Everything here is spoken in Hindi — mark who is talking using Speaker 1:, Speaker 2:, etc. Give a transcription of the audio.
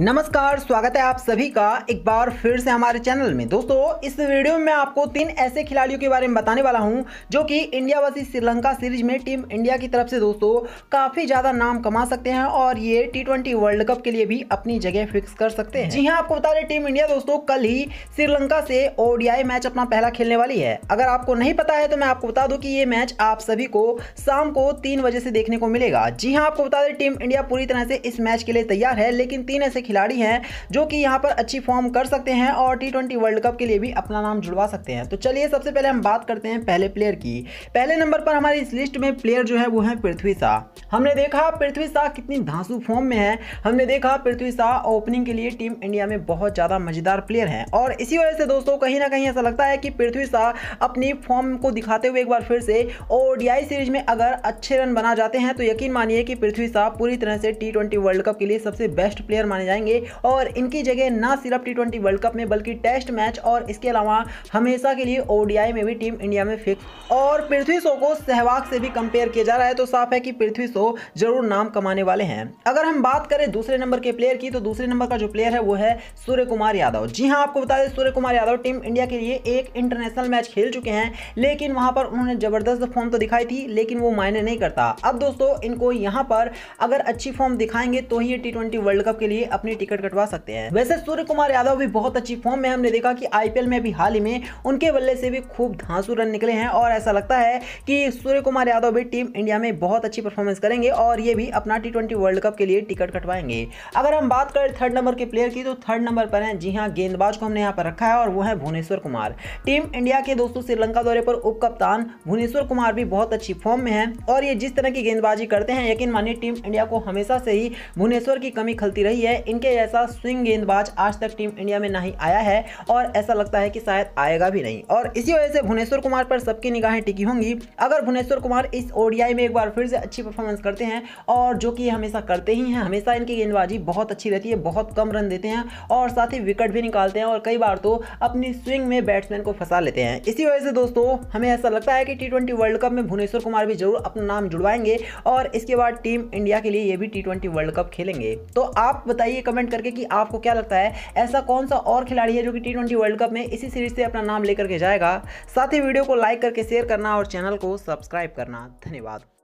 Speaker 1: नमस्कार स्वागत है आप सभी का एक बार फिर से हमारे चैनल में दोस्तों इस वीडियो में मैं आपको तीन ऐसे खिलाड़ियों के बारे में बताने वाला हूं जो कि इंडिया वर्सेज श्रीलंका सीरीज में टीम इंडिया की तरफ से दोस्तों काफ़ी ज़्यादा नाम कमा सकते हैं और ये टी वर्ल्ड कप के लिए भी अपनी जगह फिक्स कर सकते हैं जी हाँ आपको बता रहे टीम इंडिया दोस्तों कल ही श्रीलंका से ओडीआई मैच अपना पहला खेलने वाली है अगर आपको नहीं पता है तो मैं आपको बता दू की ये मैच आप सभी को शाम को तीन बजे से देखने को मिलेगा जी हाँ आपको बता दें टीम इंडिया पूरी तरह से इस मैच के लिए तैयार है लेकिन तीन ऐसे खिलाड़ी हैं जो कि यहाँ पर अच्छी फॉर्म कर सकते हैं और टी वर्ल्ड कप के लिए भी अपना नाम जुड़वा सकते हैं तो चलिए सबसे पहले हम बात करते हैं पहले प्लेयर की पहले नंबर पर हमारी इस लिस्ट में प्लेयर जो है वो है पृथ्वी शाह हमने देखा पृथ्वी शाह कितनी धांसू फॉर्म में है हमने देखा पृथ्वी शाह ओपनिंग के लिए टीम इंडिया में बहुत ज़्यादा मज़ेदार प्लेयर हैं और इसी वजह से दोस्तों कहीं ना कहीं ऐसा लगता है कि पृथ्वी शाह अपनी फॉर्म को दिखाते हुए एक बार फिर से ओडीआई सीरीज में अगर अच्छे रन बना जाते हैं तो यकीन मानिए कि पृथ्वी शाह पूरी तरह से टी वर्ल्ड कप के लिए सबसे बेस्ट प्लेयर माने जाएंगे जाएंगे और इनकी जगह ना सिर्फ टी ट्वेंटी वर्ल्ड कप में बल्कि टेस्ट मैच और इसके अलावा हमेशा के लिए ओडीआई में भी टीम इंडिया में फिक्स और पृथ्वी शो को सहवाग से भी कंपेयर किया जा रहा है तो साफ है कि पृथ्वी शो जरूर नाम कमाने वाले हैं अगर हम बात करें दूसरे नंबर के प्लेयर की तो दूसरे नंबर का जो प्लेयर है वो है सूर्य कुमार यादव जी हाँ आपको बता दें Suryakumar Yadav team India के लिए एक इंटरनेशनल मैच खेल चुके हैं लेकिन वहां पर उन्होंने जबरदस्त फॉर्म तो दिखाई थी लेकिन वो मायने नहीं करता अब दोस्तों इनको यहां पर अगर अच्छी फॉर्म दिखाएंगे तो ही टी ट्वेंटी वर्ल्ड कप के लिए अपने अपनी टिकट कटवा सकते हैं वैसे सूर्य कुमार यादव भी बहुत अच्छी फॉर्म में हमने देखा कि आईपीएल में भी हाल ही में उनके बल्ले से भी खूब धांसू रन निकले हैं और ऐसा लगता है कि सूर्य कुमार यादव भी टीम इंडिया में बहुत अच्छी परफॉर्मेंस करेंगे और ये भी अपना टी वर्ल्ड कप के लिए टिकट कटवाएंगे अगर हम बात करें थर्ड नंबर के प्लेयर की तो थर्ड नंबर पर हैं जी हाँ गेंदबाज को हमने यहाँ पर रखा है और वो है भुवनेश्वर कुमार टीम इंडिया के दोस्तों श्रीलंका दौरे पर उप कप्तान भुवनेश्वर कुमार भी बहुत अच्छी फॉर्म में है और ये जिस तरह की गेंदबाजी करते हैं यकीन मानिए टीम इंडिया को हमेशा से ही भुवनेश्वर की कमी खलती रही है इनके जैसा स्विंग गेंदबाज आज तक टीम इंडिया में नहीं आया है और ऐसा लगता है कि शायद आएगा भी नहीं और इसी वजह से भुवनेश्वर कुमार पर सबकी निगाहें टिकी होंगी अगर भुवनेश्वर कुमार इस ओडियाई में एक बार फिर से अच्छी परफॉर्मेंस करते हैं और जो कि हमेशा करते ही हैं हमेशा इनकी गेंदबाजी बहुत अच्छी रहती है बहुत कम रन देते हैं और साथ ही विकेट भी निकालते हैं और कई बार तो अपनी स्विंग में बैट्समैन को फंसा लेते हैं इसी वजह से दोस्तों हमें ऐसा लगता है कि टी वर्ल्ड कप में भुवनेश्वर कुमार भी जरूर अपना नाम जुड़वाएंगे और इसके बाद टीम इंडिया के लिए ये भी टी वर्ल्ड कप खेलेंगे तो आप बताइए कमेंट करके कि आपको क्या लगता है ऐसा कौन सा और खिलाड़ी है जो कि टी वर्ल्ड कप में इसी सीरीज से अपना नाम लेकर के जाएगा साथ ही वीडियो को लाइक करके शेयर करना और चैनल को सब्सक्राइब करना धन्यवाद